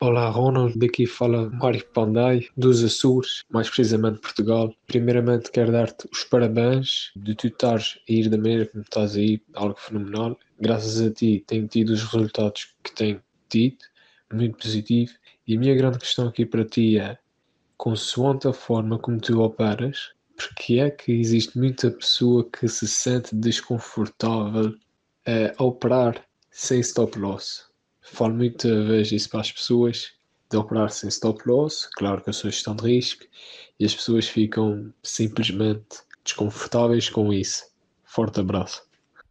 Olá, Ronald. Daqui fala Mário Pandai, dos Açores, mais precisamente Portugal. Primeiramente, quero dar-te os parabéns de tu estares a ir da maneira como estás a ir, algo fenomenal. Graças a ti, tenho tido os resultados que tenho tido, muito positivo. E a minha grande questão aqui para ti é: consoante a forma como tu operas, porque é que existe muita pessoa que se sente desconfortável a operar sem stop loss? Falo muito vezes isso para as pessoas de operar sem stop loss, claro que eu sou gestão de risco, e as pessoas ficam simplesmente desconfortáveis com isso. Forte abraço.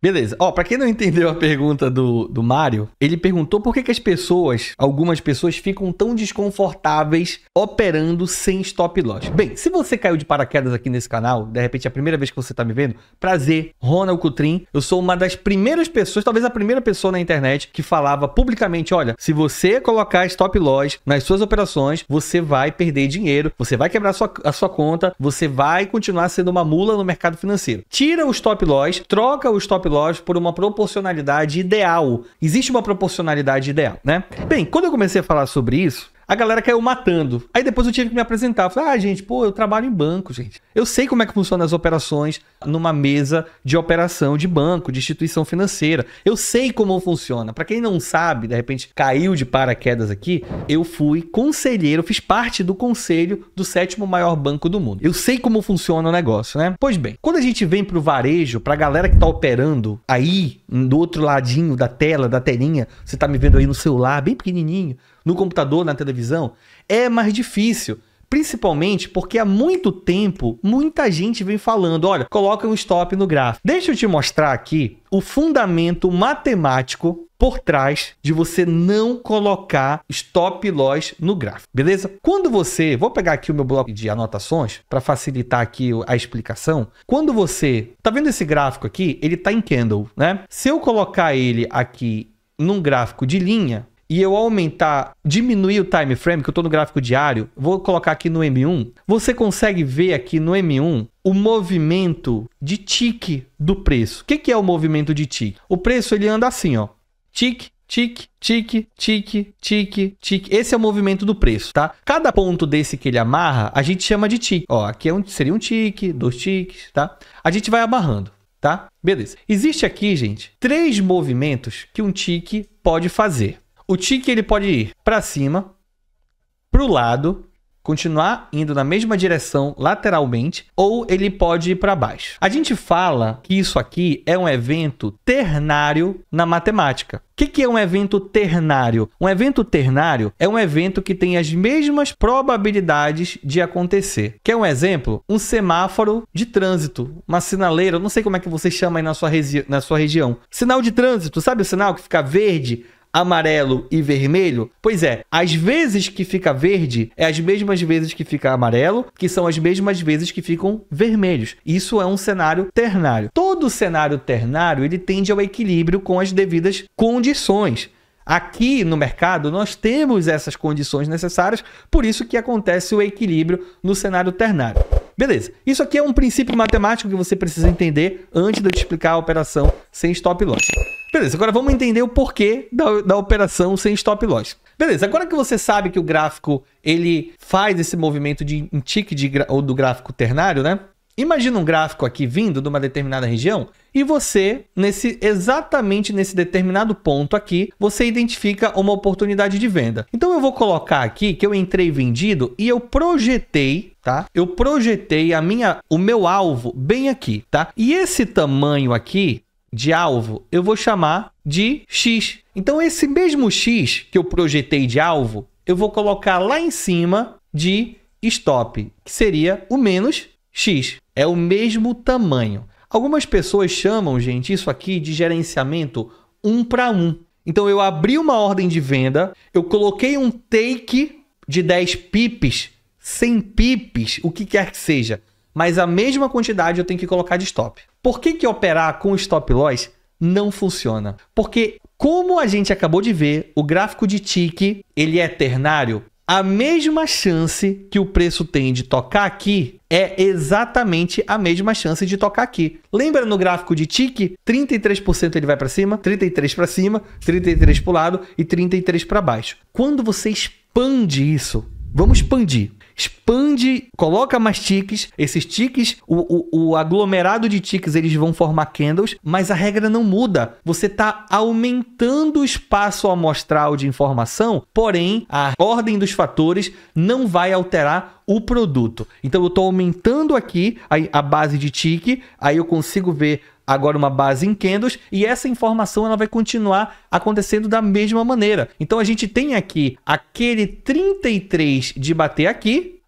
Beleza. Ó, pra quem não entendeu a pergunta do, do Mário, ele perguntou por que, que as pessoas, algumas pessoas, ficam tão desconfortáveis operando sem stop loss. Bem, se você caiu de paraquedas aqui nesse canal, de repente é a primeira vez que você tá me vendo, prazer, Ronald Cutrim. Eu sou uma das primeiras pessoas, talvez a primeira pessoa na internet que falava publicamente, olha, se você colocar stop loss nas suas operações, você vai perder dinheiro, você vai quebrar a sua, a sua conta, você vai continuar sendo uma mula no mercado financeiro. Tira o stop loss, troca o stop loss por uma proporcionalidade ideal. Existe uma proporcionalidade ideal, né? Bem, quando eu comecei a falar sobre isso, a galera caiu matando. Aí depois eu tive que me apresentar. Eu falei, ah, gente, pô, eu trabalho em banco, gente. Eu sei como é que funcionam as operações numa mesa de operação de banco, de instituição financeira. Eu sei como funciona. Para quem não sabe, de repente caiu de paraquedas aqui, eu fui conselheiro, fiz parte do conselho do sétimo maior banco do mundo. Eu sei como funciona o negócio, né? Pois bem, quando a gente vem pro varejo, pra galera que tá operando aí, do outro ladinho da tela, da telinha, você tá me vendo aí no celular, bem pequenininho, no computador, na televisão, é mais difícil. Principalmente porque há muito tempo muita gente vem falando: olha, coloca um stop no gráfico. Deixa eu te mostrar aqui o fundamento matemático por trás de você não colocar stop loss no gráfico, beleza? Quando você, vou pegar aqui o meu bloco de anotações para facilitar aqui a explicação. Quando você tá vendo esse gráfico aqui, ele tá em candle, né? Se eu colocar ele aqui num gráfico de linha, e eu aumentar, diminuir o time frame, que eu estou no gráfico diário, vou colocar aqui no M1, você consegue ver aqui no M1 o movimento de tick do preço. O que, que é o movimento de tick? O preço ele anda assim, ó. tick, tick, tick, tick, tick, tick. Esse é o movimento do preço, tá? Cada ponto desse que ele amarra, a gente chama de tick. Ó, aqui é um, seria um tick, dois ticks, tá? A gente vai amarrando, tá? Beleza. Existe aqui, gente, três movimentos que um tique pode fazer. O tique ele pode ir para cima, para o lado, continuar indo na mesma direção lateralmente, ou ele pode ir para baixo. A gente fala que isso aqui é um evento ternário na matemática. O que, que é um evento ternário? Um evento ternário é um evento que tem as mesmas probabilidades de acontecer. Quer um exemplo? Um semáforo de trânsito, uma sinaleira, não sei como é que você chama aí na sua, na sua região. Sinal de trânsito, sabe o sinal que fica verde? amarelo e vermelho? Pois é, as vezes que fica verde é as mesmas vezes que fica amarelo, que são as mesmas vezes que ficam vermelhos. Isso é um cenário ternário. Todo cenário ternário ele tende ao equilíbrio com as devidas condições. Aqui no mercado nós temos essas condições necessárias, por isso que acontece o equilíbrio no cenário ternário. Beleza. Isso aqui é um princípio matemático que você precisa entender antes de eu te explicar a operação sem stop loss. Beleza, agora vamos entender o porquê da, da operação sem stop loss. Beleza, agora que você sabe que o gráfico ele faz esse movimento de um tique de, ou do gráfico ternário, né? Imagina um gráfico aqui vindo de uma determinada região e você, nesse exatamente nesse determinado ponto aqui, você identifica uma oportunidade de venda. Então eu vou colocar aqui que eu entrei vendido e eu projetei tá? Eu projetei a minha, o meu alvo bem aqui, tá? E esse tamanho aqui de alvo, eu vou chamar de X. Então, esse mesmo X que eu projetei de alvo, eu vou colocar lá em cima de stop, que seria o menos X. É o mesmo tamanho. Algumas pessoas chamam, gente, isso aqui de gerenciamento um para um. Então eu abri uma ordem de venda, eu coloquei um take de 10 pips, 100 pips, o que quer que seja, mas a mesma quantidade eu tenho que colocar de stop. Por que, que operar com stop loss não funciona? Porque como a gente acabou de ver, o gráfico de tick ele é ternário, a mesma chance que o preço tem de tocar aqui é exatamente a mesma chance de tocar aqui. Lembra no gráfico de tique? 33% ele vai para cima, 33 para cima, 33 para o lado e 33 para baixo. Quando você expande isso, vamos expandir expande, coloca mais tiques. Esses tiques, o, o, o, aglomerado de tiques, eles vão formar candles, mas a regra não muda. Você está aumentando o espaço amostral de informação, porém a ordem dos fatores não vai alterar o produto. Então eu estou aumentando aqui a, a base de tique, aí eu consigo ver agora uma base em candles e essa informação ela vai continuar acontecendo da mesma maneira. Então a gente tem aqui aquele 33 de bater aqui,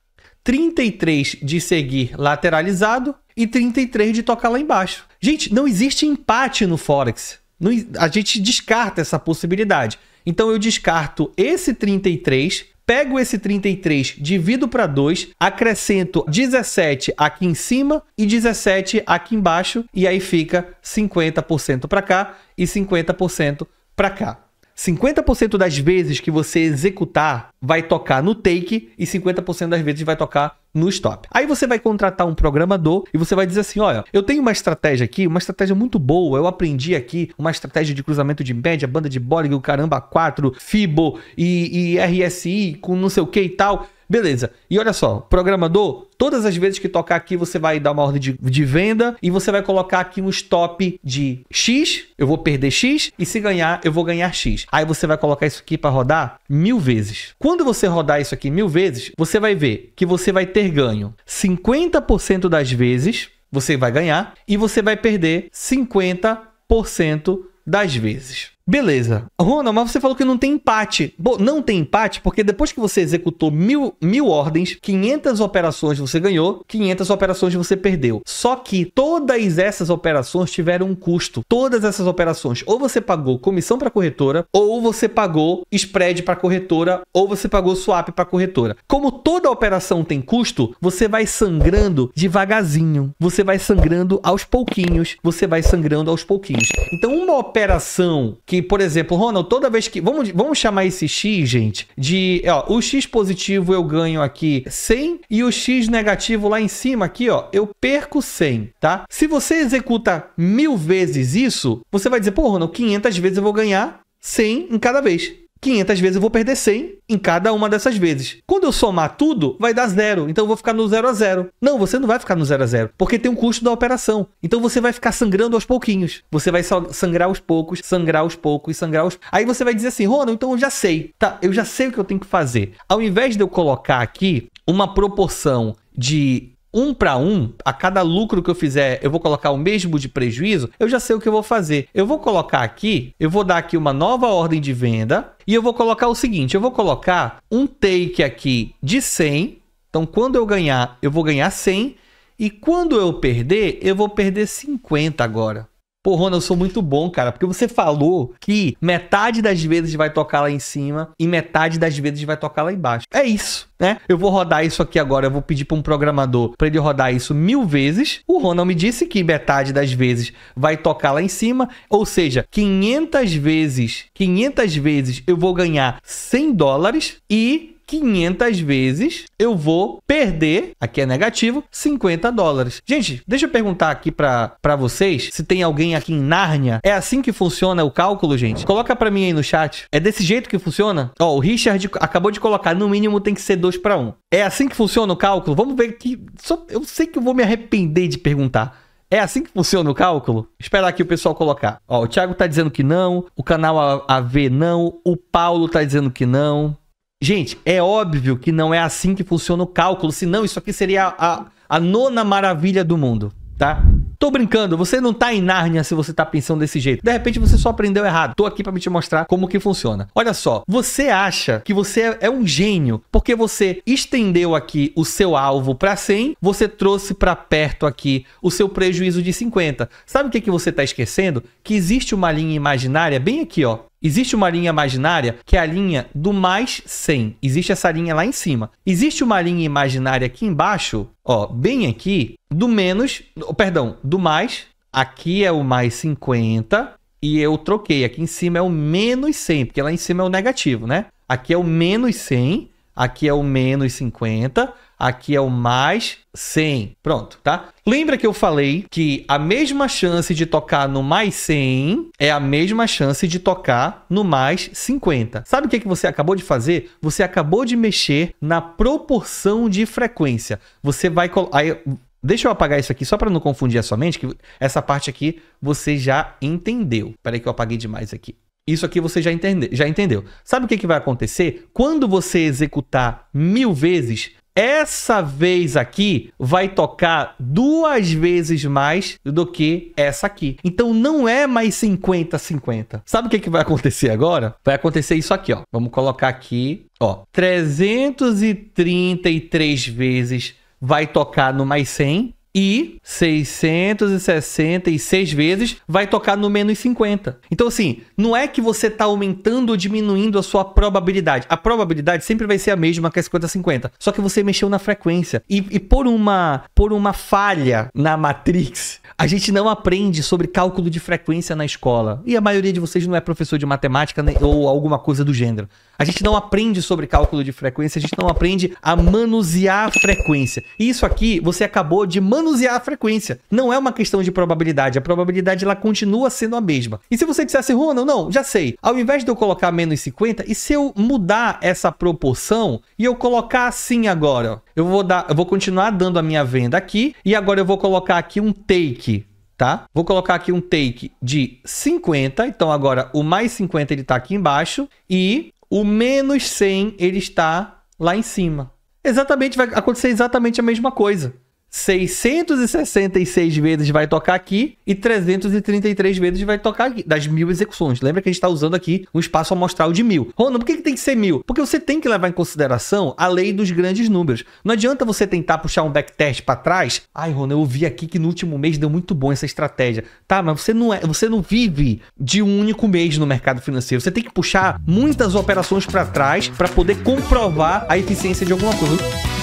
33 de seguir lateralizado e 33 de tocar lá embaixo. Gente, não existe empate no Forex. Não, a gente descarta essa possibilidade. Então eu descarto esse 33 pego esse 33, divido para 2, acrescento 17 aqui em cima e 17 aqui embaixo, e aí fica 50% para cá e 50% para cá. 50% das vezes que você executar vai tocar no take e 50% das vezes vai tocar no stop. Aí você vai contratar um programador e você vai dizer assim: olha, eu tenho uma estratégia aqui, uma estratégia muito boa, eu aprendi aqui uma estratégia de cruzamento de média, banda de Bollinger, caramba 4, FIBO e, e RSI com não sei o que e tal. Beleza. E olha só, programador, todas as vezes que tocar aqui, você vai dar uma ordem de, de venda e você vai colocar aqui um stop de X, eu vou perder X, e se ganhar, eu vou ganhar X. Aí você vai colocar isso aqui para rodar mil vezes. Quando você rodar isso aqui mil vezes, você vai ver que você vai ter ganho 50% das vezes, você vai ganhar, e você vai perder 50% das vezes. Beleza. Rona, mas você falou que não tem empate. Bom, não tem empate porque depois que você executou mil, mil ordens, 500 operações você ganhou, 500 operações você perdeu. Só que todas essas operações tiveram um custo. Todas essas operações, ou você pagou comissão para corretora, ou você pagou spread para corretora, ou você pagou swap para corretora. Como toda operação tem custo, você vai sangrando devagarzinho. Você vai sangrando aos pouquinhos. Você vai sangrando aos pouquinhos. Então, uma operação que que, por exemplo, Ronald, toda vez que. Vamos, vamos chamar esse X, gente, de. Ó, o X positivo eu ganho aqui 100 e o X negativo lá em cima aqui, ó, eu perco 100, tá? Se você executa mil vezes isso, você vai dizer, pô, Ronald, 500 vezes eu vou ganhar 100 em cada vez. 500 vezes eu vou perder 100 em cada uma dessas vezes. Quando eu somar tudo, vai dar zero. Então eu vou ficar no zero a zero. Não, você não vai ficar no zero a zero, porque tem um custo da operação. Então você vai ficar sangrando aos pouquinhos. Você vai sangrar aos poucos, sangrar aos poucos, sangrar aos. Aí você vai dizer assim, Ronald, então eu já sei. Tá, eu já sei o que eu tenho que fazer. Ao invés de eu colocar aqui uma proporção de um para um, a cada lucro que eu fizer, eu vou colocar o mesmo de prejuízo, eu já sei o que eu vou fazer. Eu vou colocar aqui, eu vou dar aqui uma nova ordem de venda e eu vou colocar o seguinte, eu vou colocar um take aqui de 100. Então, quando eu ganhar, eu vou ganhar 100 e quando eu perder, eu vou perder 50 agora. Pô, Rona, eu sou muito bom, cara, porque você falou que metade das vezes vai tocar lá em cima e metade das vezes vai tocar lá embaixo. É isso, né? Eu vou rodar isso aqui agora, eu vou pedir para um programador para ele rodar isso mil vezes. O Ronald me disse que metade das vezes vai tocar lá em cima, ou seja, 500 vezes, 500 vezes eu vou ganhar 100 dólares e 500 vezes, eu vou perder, aqui é negativo, 50 dólares. Gente, deixa eu perguntar aqui para vocês se tem alguém aqui em Nárnia. É assim que funciona o cálculo, gente? Coloca para mim aí no chat. É desse jeito que funciona? Ó, oh, o Richard acabou de colocar, no mínimo tem que ser 2 para 1. É assim que funciona o cálculo? Vamos ver aqui. Só, eu sei que eu vou me arrepender de perguntar. É assim que funciona o cálculo? Esperar aqui o pessoal colocar. Ó, o Thiago tá dizendo que não, o canal AV não, o Paulo tá dizendo que não. Gente, é óbvio que não é assim que funciona o cálculo, senão isso aqui seria a, a, nona maravilha do mundo, tá? Tô brincando, você não tá em Nárnia se você tá pensando desse jeito. De repente você só aprendeu errado. Tô aqui para me te mostrar como que funciona. Olha só, você acha que você é um gênio porque você estendeu aqui o seu alvo para 100, você trouxe para perto aqui o seu prejuízo de 50. Sabe o que que você tá esquecendo? Que existe uma linha imaginária bem aqui, ó. Existe uma linha imaginária que é a linha do mais 100. Existe essa linha lá em cima. Existe uma linha imaginária aqui embaixo, ó, bem aqui, do menos, oh, perdão, do mais. Aqui é o mais 50 e eu troquei. Aqui em cima é o menos 100, porque lá em cima é o negativo, né? Aqui é o menos 100 aqui é o menos 50, aqui é o mais 100. Pronto, tá? Lembra que eu falei que a mesma chance de tocar no mais 100 é a mesma chance de tocar no mais 50. Sabe o que, que você acabou de fazer? Você acabou de mexer na proporção de frequência. Você vai... Aí, Deixa eu apagar isso aqui só para não confundir a sua mente, que essa parte aqui você já entendeu. aí que eu apaguei demais aqui. Isso aqui você já, entende, já entendeu. Sabe o que, que vai acontecer? Quando você executar mil vezes, essa vez aqui vai tocar duas vezes mais do que essa aqui. Então não é mais 50-50. Sabe o que, que vai acontecer agora? Vai acontecer isso aqui, ó. Vamos colocar aqui, ó. 333 vezes vai tocar no mais 100 e 666 vezes vai tocar no menos 50. Então, assim, não é que você está aumentando ou diminuindo a sua probabilidade. A probabilidade sempre vai ser a mesma que é 50-50. Só que você mexeu na frequência. E, e por, uma, por uma falha na Matrix, a gente não aprende sobre cálculo de frequência na escola. E a maioria de vocês não é professor de matemática né, ou alguma coisa do gênero. A gente não aprende sobre cálculo de frequência, a gente não aprende a manusear a frequência. E isso aqui, você acabou de manusear a frequência. Não é uma questão de probabilidade, a probabilidade ela continua sendo a mesma. E se você dissesse, Ronald, não, já sei, ao invés de eu colocar menos 50, e se eu mudar essa proporção e eu colocar assim agora, eu vou, dar, eu vou continuar dando a minha venda aqui, e agora eu vou colocar aqui um take tá? Vou colocar aqui um take de 50, então agora o mais 50 ele está aqui embaixo e o menos 100 ele está lá em cima. Exatamente, vai acontecer exatamente a mesma coisa. 666 vezes vai tocar aqui e 333 vezes vai tocar aqui, das mil execuções. Lembra que a gente está usando aqui um espaço amostral de mil. Ronald, por que, que tem que ser mil? Porque você tem que levar em consideração a lei dos grandes números. Não adianta você tentar puxar um backtest para trás. Ai, Ronald, eu vi aqui que no último mês deu muito bom essa estratégia. Tá, mas você não, é, você não vive de um único mês no mercado financeiro. Você tem que puxar muitas operações para trás para poder comprovar a eficiência de alguma coisa.